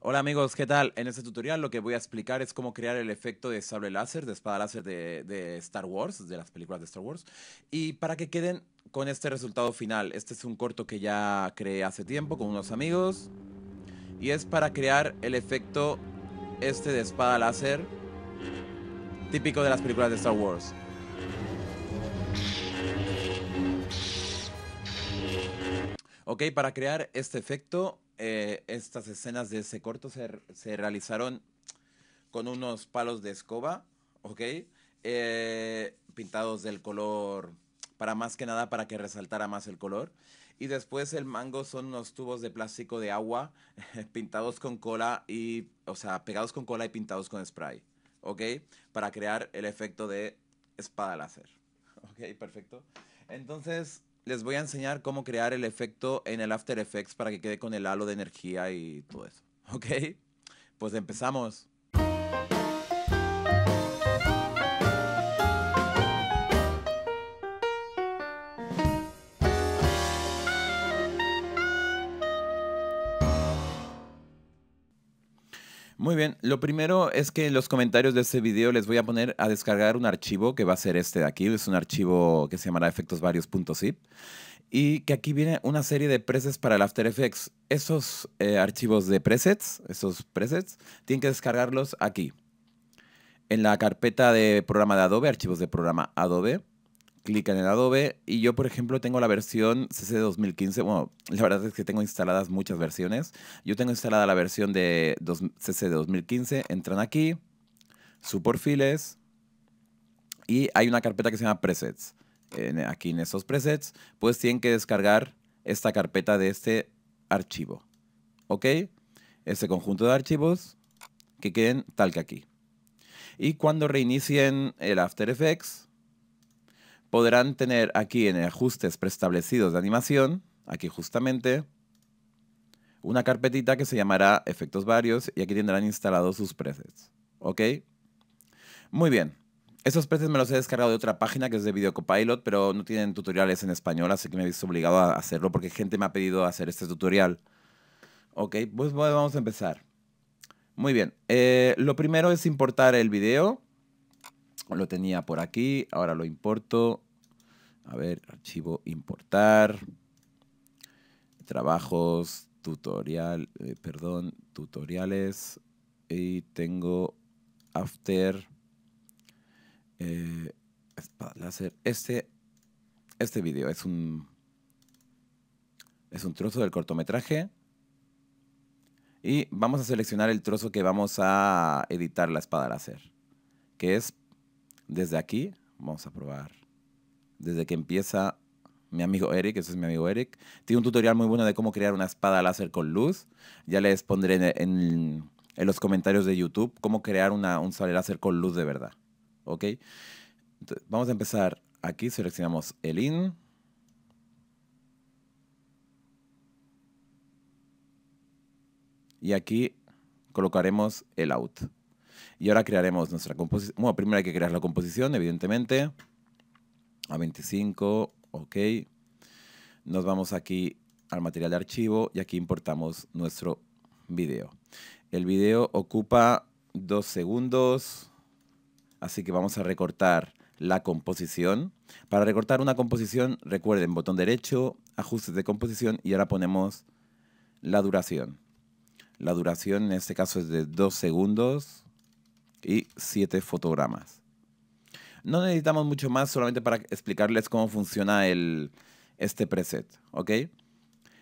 Hola amigos, ¿qué tal? En este tutorial lo que voy a explicar es cómo crear el efecto de sable láser, de espada láser de, Star Wars, de las películas de Star Wars, y para que queden con este resultado final. Este es un corto que ya creé hace tiempo con unos amigos, y es para crear el efecto este de espada láser, típico de las películas de Star Wars. Ok, para crear este efecto eh, estas escenas de ese corto se, realizaron con unos palos de escoba, ¿ok? Eh, pintados del color, para más que nada, para que resaltara más el color. Y después el mango son unos tubos de plástico de agua pintados con cola y, o sea, pegados con cola y pintados con spray, ¿ok? Para crear el efecto de espada láser. Ok, perfecto. Entonces, les voy a enseñar cómo crear el efecto en el After Effects para que quede con el halo de energía y todo eso. ¿Ok? Pues empezamos. Muy bien, lo primero es que en los comentarios de este video les voy a poner a descargar un archivo que va a ser este de aquí, es un archivo que se llamará efectosvarios.zip y que aquí viene una serie de presets para el After Effects. Esos eh, archivos de presets, esos presets, tienen que descargarlos aquí, en la carpeta de programa de Adobe, archivos de programa Adobe. Clican en Adobe y yo, por ejemplo, tengo la versión CC 2015. Bueno, la verdad es que tengo instaladas muchas versiones. Yo tengo instalada la versión de dos, CC 2015. Entran aquí, su perfiles y hay una carpeta que se llama presets. aquí en esos presets, pues tienen que descargar esta carpeta de este archivo. ¿Ok? ese conjunto de archivos que queden tal que aquí. Y cuando reinicien el After Effects, podrán tener aquí en ajustes preestablecidos de animación, aquí justamente, una carpetita que se llamará efectos varios y aquí tendrán instalados sus presets. ¿Ok? Muy bien. Estos presets me los he descargado de otra página que es de Video Copilot, pero no tienen tutoriales en español, así que me he visto obligado a hacerlo porque gente me ha pedido hacer este tutorial. Ok, pues vamos a empezar. Muy bien. Eh, lo primero es importar el video. Lo tenía por aquí, ahora lo importo. A ver, archivo importar, trabajos, tutorial, eh, perdón, tutoriales. Y tengo after, espada eh, láser. Este, este video es un, es un trozo del cortometraje. Y vamos a seleccionar el trozo que vamos a editar la espada láser, que es desde aquí. Vamos a probar desde que empieza mi amigo Eric, ese es mi amigo Eric, tiene un tutorial muy bueno de cómo crear una espada láser con luz. Ya les pondré en, los comentarios de YouTube cómo crear un sable láser con luz de verdad. ¿Ok? vamos a empezar aquí, seleccionamos el IN. Y aquí colocaremos el OUT. Y ahora crearemos nuestra composición. Bueno, primero hay que crear la composición, evidentemente a 25, ok. Nos vamos aquí al material de archivo y aquí importamos nuestro video. El video ocupa dos segundos, así que vamos a recortar la composición. Para recortar una composición, recuerden, botón derecho, ajustes de composición y ahora ponemos la duración. La duración en este caso es de 2 segundos y 7 fotogramas no necesitamos mucho más solamente para explicarles cómo funciona el, este preset, ¿ok?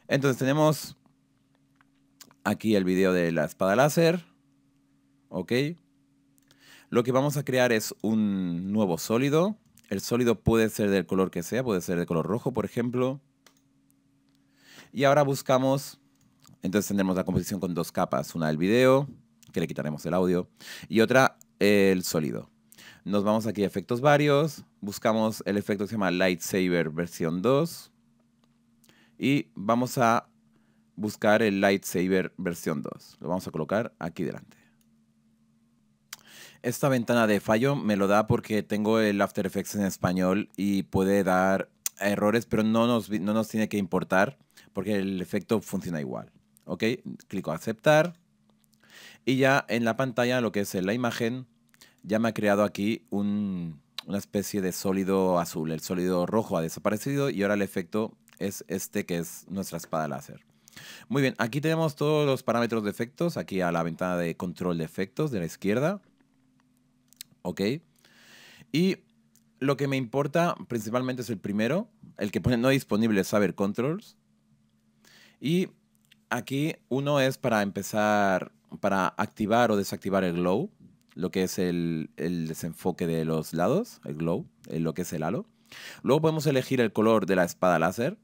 Entonces tenemos aquí el video de la espada láser, ¿ok? Lo que vamos a crear es un nuevo sólido. El sólido puede ser del color que sea, puede ser de color rojo, por ejemplo. Y ahora buscamos, entonces tendremos la composición con dos capas, una del video, que le quitaremos el audio, y otra el sólido. Nos vamos aquí a efectos varios. Buscamos el efecto que se llama Lightsaber versión 2. Y vamos a buscar el Lightsaber versión 2. Lo vamos a colocar aquí delante. Esta ventana de fallo me lo da porque tengo el After Effects en español y puede dar errores, pero no nos, no nos tiene que importar porque el efecto funciona igual. ¿Ok? Clico aceptar. Y ya en la pantalla, lo que es la imagen, ya me ha creado aquí una especie de sólido azul. El sólido rojo ha desaparecido y ahora el efecto es este que es nuestra espada láser. Muy bien, aquí tenemos todos los parámetros de efectos, aquí a la ventana de control de efectos de la izquierda. Ok. Y lo que me importa principalmente es el primero, el que pone no disponible Saber Controls. Y aquí uno es para empezar, para activar o desactivar el glow lo que es el, desenfoque de los lados, el glow, eh, lo que es el halo. Luego podemos elegir el color de la espada láser.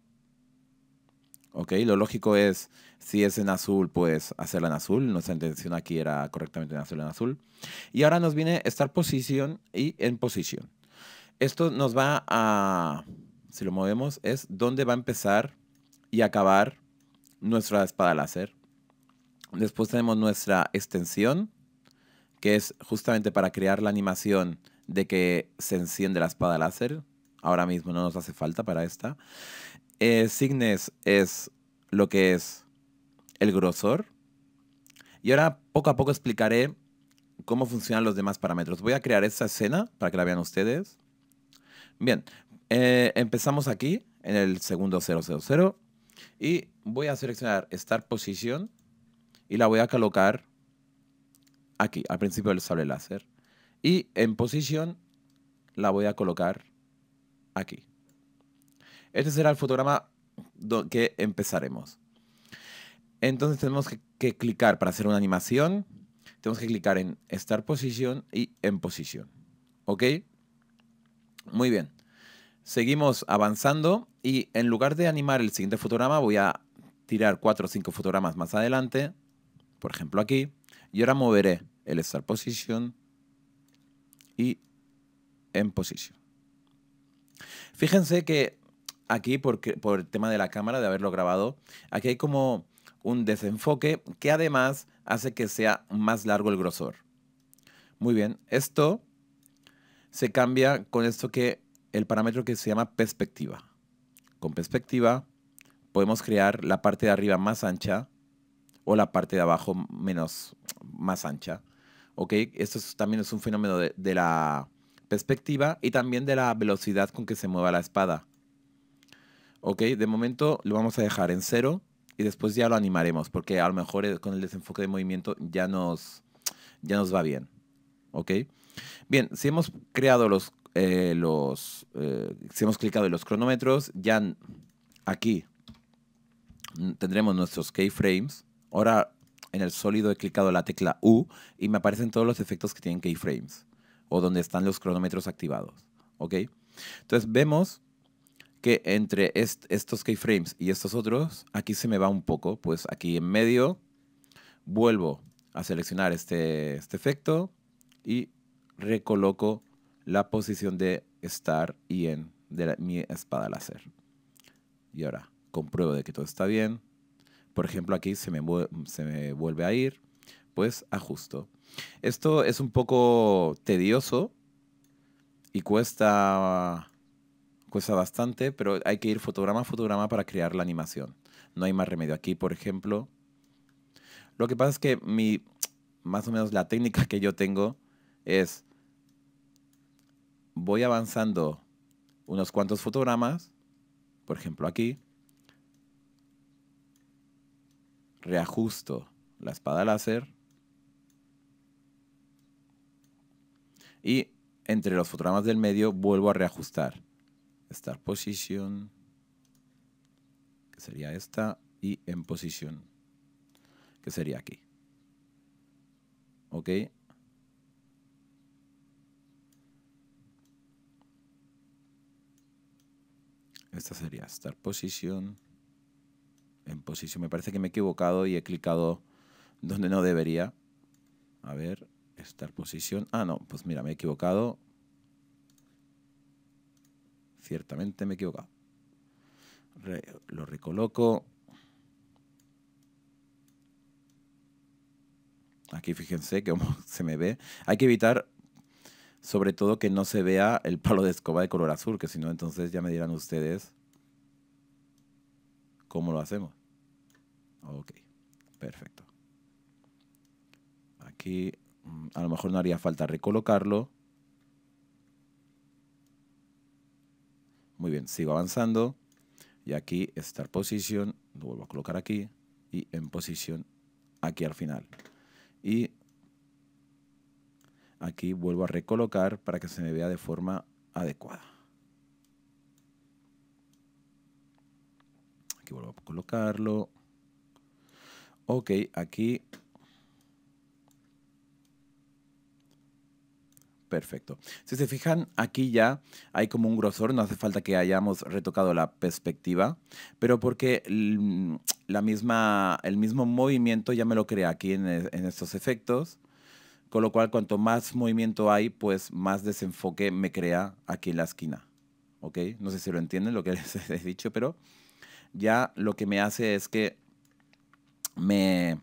lo lógico es, si es en azul, pues hacerla en azul. Nuestra intención aquí era correctamente hacerla en azul. Y ahora nos viene estar posición y en posición. Esto nos va a, si lo movemos, es dónde va a empezar y acabar nuestra espada láser. Después tenemos nuestra extensión, que es justamente para crear la animación de que se enciende la espada láser. Ahora mismo no nos hace falta para esta. Signes eh, es lo que es el grosor. Y ahora poco a poco explicaré cómo funcionan los demás parámetros. Voy a crear esta escena para que la vean ustedes. Bien, eh, empezamos aquí en el segundo 000 y voy a seleccionar Start Position y la voy a colocar aquí, al principio del sable láser. Y en posición la voy a colocar aquí. Este será el fotograma que empezaremos. Entonces tenemos que, que, clicar para hacer una animación. Tenemos que clicar en Start Position y en Position. ¿Ok? Muy bien. Seguimos avanzando y en lugar de animar el siguiente fotograma voy a tirar 4 o 5 fotogramas más adelante. Por ejemplo aquí. Y ahora moveré el Start Position y en Position. Fíjense que aquí, por el tema de la cámara, de haberlo grabado, aquí hay como un desenfoque que además hace que sea más largo el grosor. Muy bien, esto se cambia con esto que el parámetro que se llama perspectiva. Con perspectiva podemos crear la parte de arriba más ancha o la parte de abajo menos más ancha. Esto también es un fenómeno de, la perspectiva y también de la velocidad con que se mueva la espada. ¿Ok? De momento lo vamos a dejar en cero y después ya lo animaremos, porque a lo mejor eh, con el desenfoque de movimiento ya nos, ya nos va bien. ¿Ok? Bien, si hemos creado los, eh, los eh, si hemos clicado en los cronómetros, ya aquí tendremos nuestros keyframes. Ahora en el sólido he clicado la tecla U y me aparecen todos los efectos que tienen keyframes o donde están los cronómetros activados. ¿Ok? Entonces vemos que entre estos keyframes y estos otros, aquí se me va un poco, pues aquí en medio vuelvo a seleccionar este, este efecto y recoloco la posición de estar y en de mi espada láser. Y ahora compruebo de que todo está bien por ejemplo, aquí se me, se me vuelve a ir, pues ajusto. Esto es un poco tedioso y cuesta, cuesta bastante, pero hay que ir fotograma a fotograma para crear la animación. No hay más remedio. Aquí, por ejemplo, lo que pasa es que mi, más o menos la técnica que yo tengo es, voy avanzando unos cuantos fotogramas, por ejemplo aquí, reajusto la espada láser. Y entre los fotogramas del medio vuelvo a reajustar. Start position, que sería esta, y en position, que sería aquí. ¿Ok? Esta sería start position en posición. Me parece que me he equivocado y he clicado donde no debería. A ver, estar posición. Ah, no, pues mira, me he equivocado. Ciertamente me he equivocado. lo recoloco. Aquí fíjense cómo se me ve. Hay que evitar, sobre todo, que no se vea el palo de escoba de color azul, que si no, entonces ya me dirán ustedes cómo lo hacemos. Ok, perfecto. Aquí mm, a lo mejor no haría falta recolocarlo. Muy bien, sigo avanzando. Y aquí Start Position, lo vuelvo a colocar aquí. Y en posición aquí al final. Y aquí vuelvo a recolocar para que se me vea de forma adecuada. Aquí vuelvo a colocarlo. Ok, aquí. Perfecto. Si se fijan, aquí ya hay como un grosor, no hace falta que hayamos retocado la perspectiva, pero porque la misma, el mismo movimiento ya me lo crea aquí en, e, en estos efectos, con lo cual cuanto más movimiento hay, pues más desenfoque me crea aquí en la esquina. ¿Ok? No sé si lo entienden lo que les he dicho, pero ya lo que me hace es que me,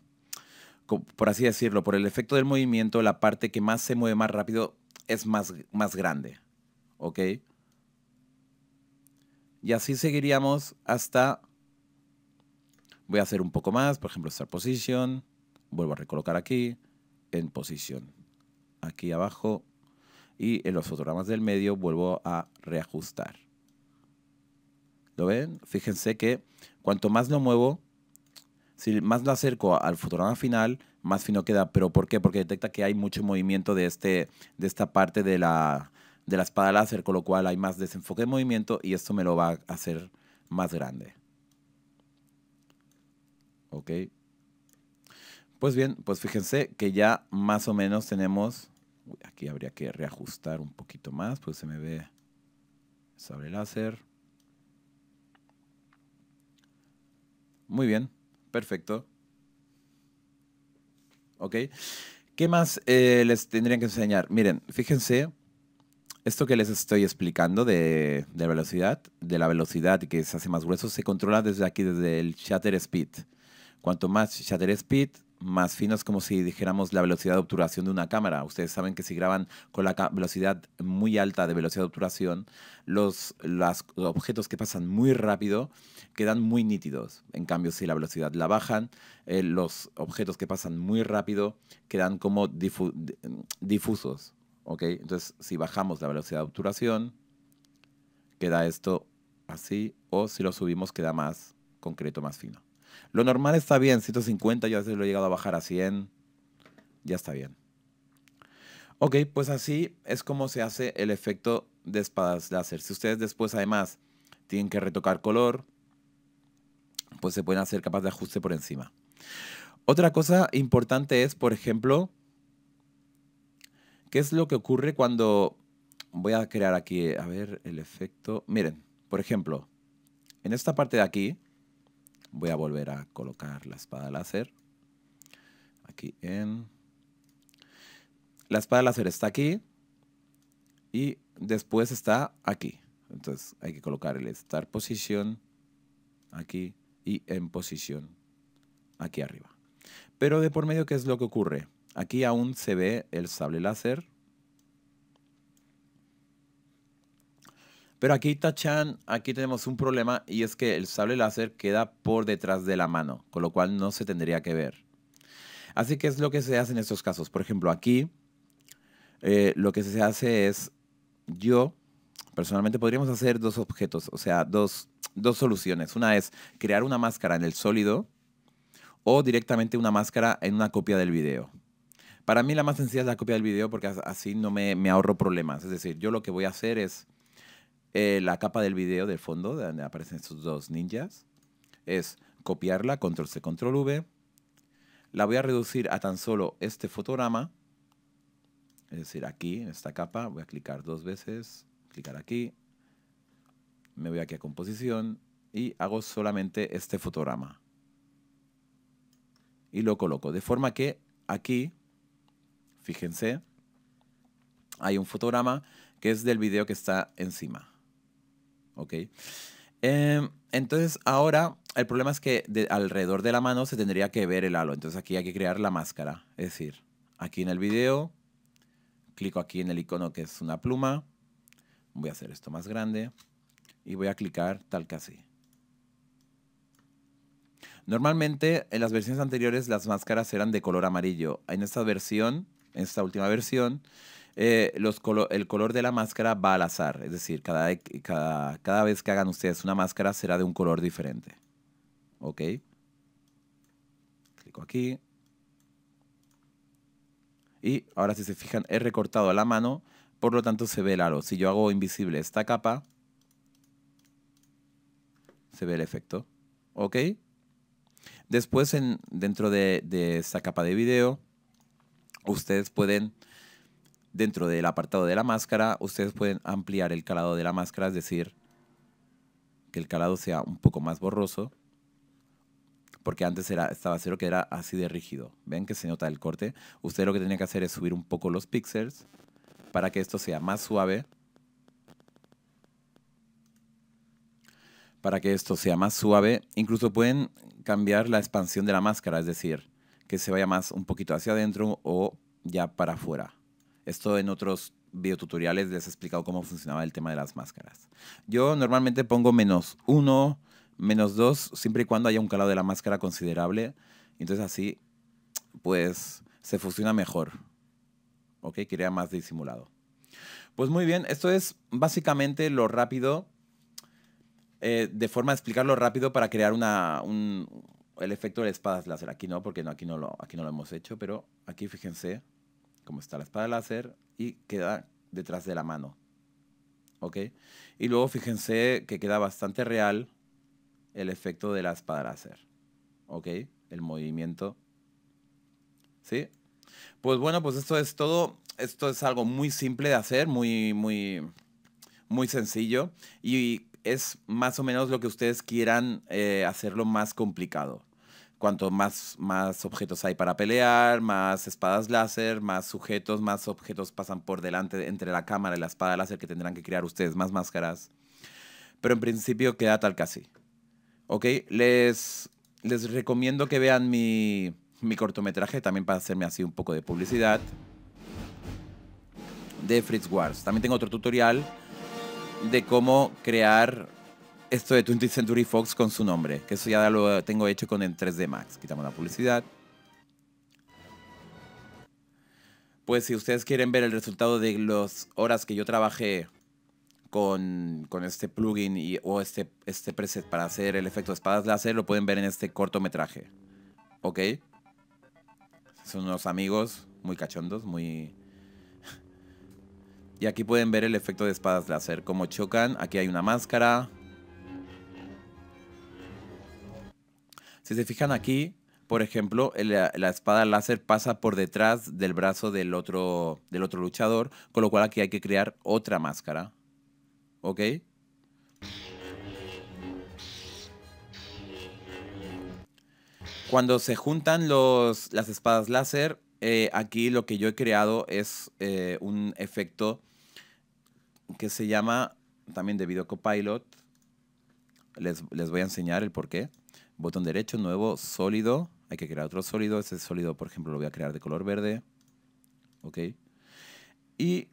por así decirlo, por el efecto del movimiento, la parte que más se mueve más rápido es más, más grande. ¿Ok? Y así seguiríamos hasta... Voy a hacer un poco más, por ejemplo, esta Position. Vuelvo a recolocar aquí, en posición, Aquí abajo. Y en los fotogramas del medio vuelvo a reajustar. ¿Lo ven? Fíjense que cuanto más lo muevo, si más lo acerco al fotograma final, más fino queda. ¿Pero por qué? Porque detecta que hay mucho movimiento de, este, de esta parte de la, espada láser, con lo cual hay más desenfoque de movimiento y esto me lo va a hacer más grande. ¿Ok? Pues bien, pues fíjense que ya más o menos tenemos... aquí habría que reajustar un poquito más, pues se me ve sobre láser. Muy bien. Perfecto. ¿Ok? ¿Qué más eh, les tendrían que enseñar? Miren, fíjense, esto que les estoy explicando de, de, velocidad, de la velocidad que se hace más grueso, se controla desde aquí, desde el shutter speed. Cuanto más shutter speed, más finos, como si dijéramos la velocidad de obturación de una cámara. Ustedes saben que si graban con la velocidad muy alta de velocidad de obturación, los, los, objetos que pasan muy rápido quedan muy nítidos. En cambio, si la velocidad la bajan, eh, los objetos que pasan muy rápido quedan como difusos. Entonces, si bajamos la velocidad de obturación, queda esto así, o si lo subimos, queda más concreto, más fino. Lo normal está bien, 150, yo a veces lo he llegado a bajar a 100, ya está bien. Ok, pues así es como se hace el efecto de espadas láser. Si ustedes después además tienen que retocar color, pues se pueden hacer capas de ajuste por encima. Otra cosa importante es, por ejemplo, ¿qué es lo que ocurre cuando... Voy a crear aquí, a ver, el efecto. Miren, por ejemplo, en esta parte de aquí, Voy a volver a colocar la espada láser. Aquí en... La espada láser está aquí. Y después está aquí. Entonces hay que colocar el Start Position aquí y en posición aquí arriba. Pero de por medio, ¿qué es lo que ocurre? Aquí aún se ve el sable láser Pero aquí, Tachan, aquí tenemos un problema y es que el sable láser queda por detrás de la mano, con lo cual no se tendría que ver. Así que es lo que se hace en estos casos. Por ejemplo, aquí eh, lo que se hace es, yo personalmente podríamos hacer dos objetos, o sea, dos, soluciones. Una es crear una máscara en el sólido o directamente una máscara en una copia del video. Para mí la más sencilla es la copia del video porque así no me, me ahorro problemas. Es decir, yo lo que voy a hacer es eh, la capa del video del fondo, donde aparecen estos dos ninjas, es copiarla, control C, control V. La voy a reducir a tan solo este fotograma, es decir, aquí, en esta capa, voy a clicar dos veces, clicar aquí, me voy aquí a composición y hago solamente este fotograma. Y lo coloco, de forma que aquí, fíjense, hay un fotograma que es del video que está encima. ¿ok? Em, entonces ahora el problema es que alrededor de la mano se tendría que ver el halo. Entonces aquí hay que crear la máscara. Es decir, aquí en el video, clico aquí en el icono que es una pluma. Voy a hacer esto más grande y voy a clicar tal que así. Normalmente en las versiones anteriores las máscaras eran de color amarillo. En esta versión, en esta última versión, eh, los el color de la máscara va al azar, es decir, cada, cada, cada vez que hagan ustedes una máscara será de un color diferente. ¿Ok? Clico aquí. Y ahora si se fijan, he recortado a la mano, por lo tanto se ve el aro. Si yo hago invisible esta capa, se ve el efecto. ¿Ok? Después, en, dentro de, de esta capa de video, ustedes pueden dentro del apartado de la máscara, ustedes pueden ampliar el calado de la máscara, es decir, que el calado sea un poco más borroso, porque antes era, estaba cero que era así de rígido. Ven que se nota el corte. Usted lo que tiene que hacer es subir un poco los píxeles para que esto sea más suave. Para que esto sea más suave, incluso pueden cambiar la expansión de la máscara, es decir, que se vaya más un poquito hacia adentro o ya para afuera. Esto en otros videotutoriales les he explicado cómo funcionaba el tema de las máscaras. Yo normalmente pongo menos 1, menos dos, siempre y cuando haya un calado de la máscara considerable. Entonces así, pues se funciona mejor. ¿Ok? Crea más disimulado. Pues muy bien, esto es básicamente lo rápido, eh, de forma de explicarlo rápido para crear el efecto de espadas láser. Aquí no, porque aquí, no lo, aquí no lo hemos hecho, pero aquí fíjense como está la espada láser, y queda detrás de la mano. ¿Ok? Y luego fíjense que queda bastante real el efecto de la espada láser. ¿Ok? El movimiento. ¿Sí? Pues bueno, pues esto es todo. Esto es algo muy simple de hacer, muy, muy, muy sencillo. Y es más o menos lo que ustedes quieran eh, hacerlo más complicado cuanto más, más objetos hay para pelear, más espadas láser, más sujetos, más objetos pasan por delante entre la cámara y la espada láser que tendrán que crear ustedes, más máscaras. Pero en principio queda tal casi. ¿Ok? Les, les recomiendo que vean mi, mi cortometraje, también para hacerme así un poco de publicidad, de Fritz Wars. También tengo otro tutorial de cómo crear esto de 20th Century Fox con su nombre, que eso ya lo tengo hecho con el 3D Max. Quitamos la publicidad. Pues si ustedes quieren ver el resultado de las horas que yo trabajé con, este plugin y, o este, este preset para hacer el efecto de espadas láser, lo pueden ver en este cortometraje. ¿Ok? Son unos amigos muy cachondos, muy... Y aquí pueden ver el efecto de espadas láser, cómo chocan. Aquí hay una máscara, Si se fijan aquí, por ejemplo, la, espada láser pasa por detrás del brazo del otro, del otro luchador, con lo cual aquí hay que crear otra máscara. ¿Ok? Cuando se juntan las espadas láser, eh, aquí lo que yo he creado es eh, un efecto que se llama, también de a Copilot, les, les voy a enseñar el porqué. Botón derecho, nuevo, sólido. Hay que crear otro sólido. Este sólido, por ejemplo, lo voy a crear de color verde. ¿Ok? Y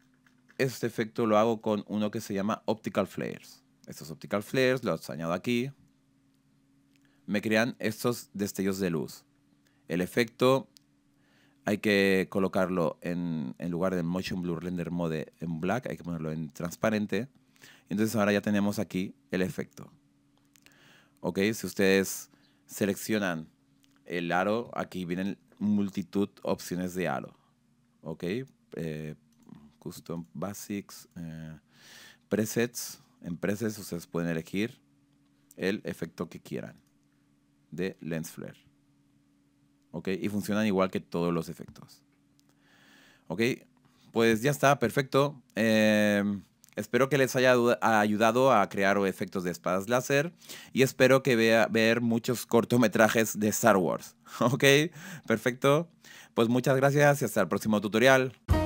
este efecto lo hago con uno que se llama Optical Flares. Estos Optical Flares los añado aquí. Me crean estos destellos de luz. El efecto hay que colocarlo en, lugar del Motion Blur Render Mode en black, hay que ponerlo en transparente. Entonces ahora ya tenemos aquí el efecto. Ok, si ustedes seleccionan el aro, aquí vienen multitud opciones de aro. ¿Ok? Eh, custom Basics, eh, Presets. En Presets ustedes pueden elegir el efecto que quieran de Lens Flare. ¿Ok? Y funcionan igual que todos los efectos. ¿Ok? Pues ya está, perfecto. Eh, Espero que les haya ayudado a crear efectos de espadas láser y espero que vea ver muchos cortometrajes de Star Wars. ¿Ok? Perfecto. Pues muchas gracias y hasta el próximo tutorial.